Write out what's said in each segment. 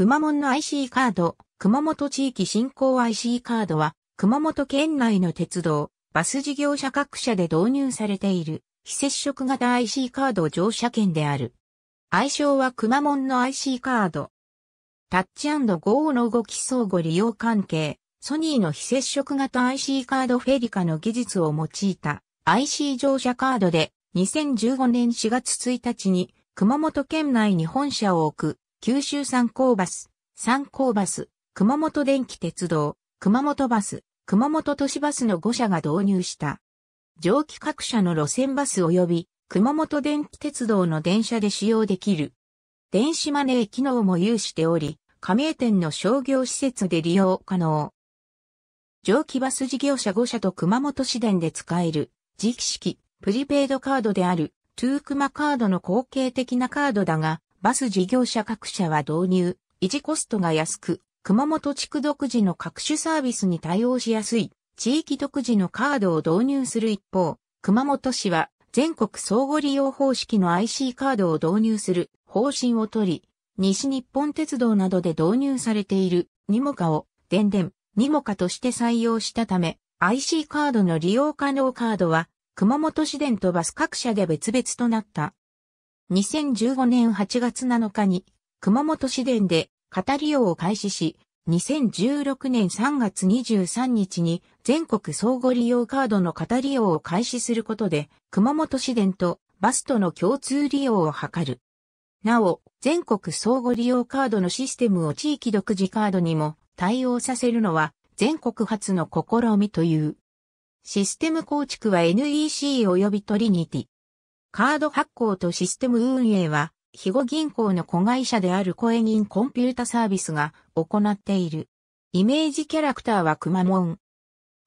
熊門の IC カード、熊本地域振興 IC カードは、熊本県内の鉄道、バス事業者各社で導入されている、非接触型 IC カード乗車券である。愛称は熊門の IC カード。タッチゴーの動き相互利用関係、ソニーの非接触型 IC カードフェリカの技術を用いた IC 乗車カードで2015年4月1日に熊本県内に本社を置く九州三高バス、三高バス、熊本電気鉄道、熊本バス、熊本都市バスの5社が導入した。蒸気各社の路線バス及び熊本電気鉄道の電車で使用できる。電子マネー機能も有しており、加盟店の商業施設で利用可能。蒸気バス事業者5社と熊本市電で使える、時期式、プリペイドカードである、トゥークマカードの後継的なカードだが、バス事業者各社は導入、維持コストが安く、熊本地区独自の各種サービスに対応しやすい、地域独自のカードを導入する一方、熊本市は全国相互利用方式の IC カードを導入する方針をとり、西日本鉄道などで導入されているニモカを電電ニモカとして採用したため、IC カードの利用可能カードは熊本市電とバス各社で別々となった。2015年8月7日に熊本市電で語り用を開始し、2016年3月23日に全国相互利用カードの型利用を開始することで、熊本市電とバスとの共通利用を図る。なお、全国相互利用カードのシステムを地域独自カードにも対応させるのは全国初の試みという。システム構築は NEC 及びトリニティ。カード発行とシステム運営は、肥後銀行の子会社である声銀コンピュータサービスが行っている。イメージキャラクターは熊門。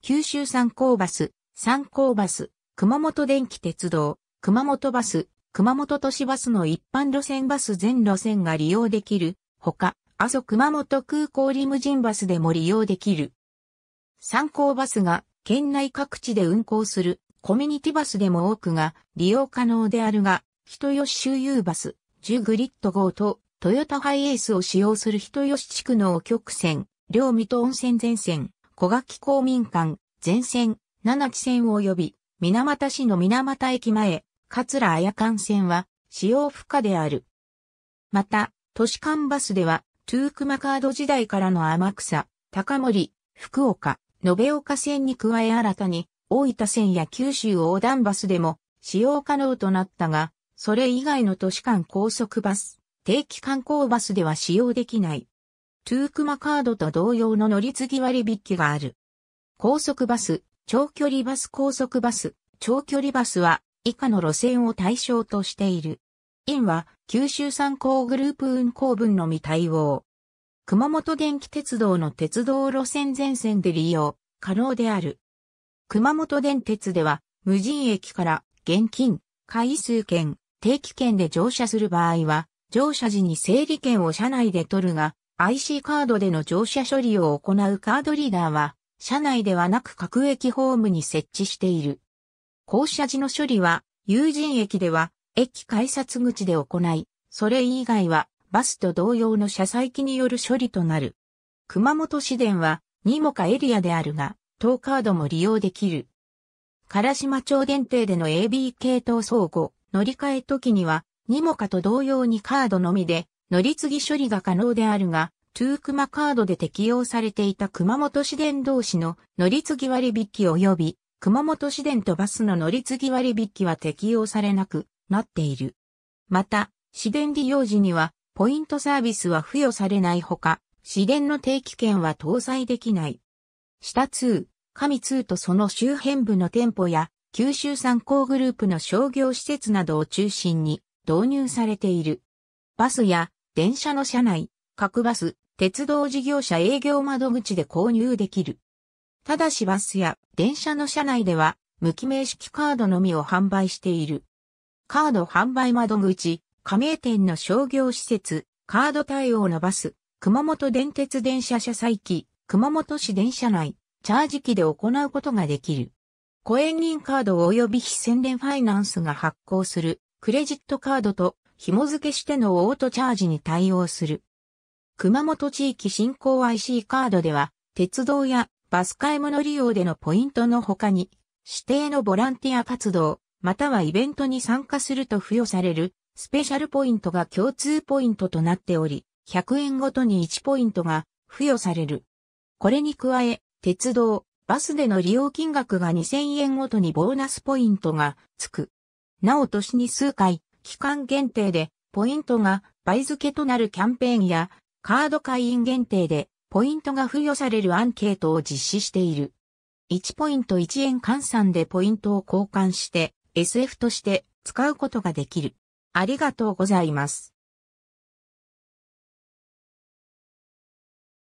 九州三高バス、三高バス、熊本電気鉄道、熊本バス、熊本都市バスの一般路線バス全路線が利用できる。ほか、阿蘇熊本空港リムジンバスでも利用できる。三高バスが県内各地で運行するコミュニティバスでも多くが利用可能であるが、人吉周遊バス、ジュグリッド号とトヨタハイエースを使用する人吉地区の局線、両水戸温泉前線、小垣公民館、前線、七地線及び、水俣市の水俣駅前、桂綾館線は使用不可である。また、都市間バスでは、トゥークマカード時代からの天草、高森、福岡、延岡線に加え新たに、大分線や九州横断バスでも使用可能となったが、それ以外の都市間高速バス、定期観光バスでは使用できない。トゥークマカードと同様の乗り継ぎ割引がある。高速バス、長距離バス高速バス、長距離バスは以下の路線を対象としている。因は九州参考グループ運行分のみ対応。熊本電気鉄道の鉄道路線全線で利用可能である。熊本電鉄では、無人駅から現金、回数券、定期券で乗車する場合は、乗車時に整理券を車内で取るが、IC カードでの乗車処理を行うカードリーダーは、車内ではなく各駅ホームに設置している。降車時の処理は、有人駅では、駅改札口で行い、それ以外は、バスと同様の車載機による処理となる。熊本市電は、にもかエリアであるが、当カードも利用できる。唐島町限定での AB 系統相互乗り換え時には、ニモカと同様にカードのみで乗り継ぎ処理が可能であるが、トゥークマカードで適用されていた熊本市電同士の乗り継ぎ割引及び熊本市電とバスの乗り継ぎ割引は適用されなくなっている。また、市電利用時にはポイントサービスは付与されないほか、市電の定期券は搭載できない。下2、上通とその周辺部の店舗や、九州産工グループの商業施設などを中心に導入されている。バスや電車の車内、各バス、鉄道事業者営業窓口で購入できる。ただしバスや電車の車内では、無記名式カードのみを販売している。カード販売窓口、加盟店の商業施設、カード対応のバス、熊本電鉄電車車載機、熊本市電車内、チャージ機で行うことができる。コエンリンカード及び非宣伝ファイナンスが発行するクレジットカードと紐付けしてのオートチャージに対応する。熊本地域振興 IC カードでは、鉄道やバス買い物利用でのポイントの他に、指定のボランティア活動、またはイベントに参加すると付与されるスペシャルポイントが共通ポイントとなっており、100円ごとに1ポイントが付与される。これに加え、鉄道、バスでの利用金額が2000円ごとにボーナスポイントがつく。なお年に数回、期間限定で、ポイントが倍付けとなるキャンペーンや、カード会員限定で、ポイントが付与されるアンケートを実施している。1ポイント1円換算でポイントを交換して、SF として使うことができる。ありがとうございます。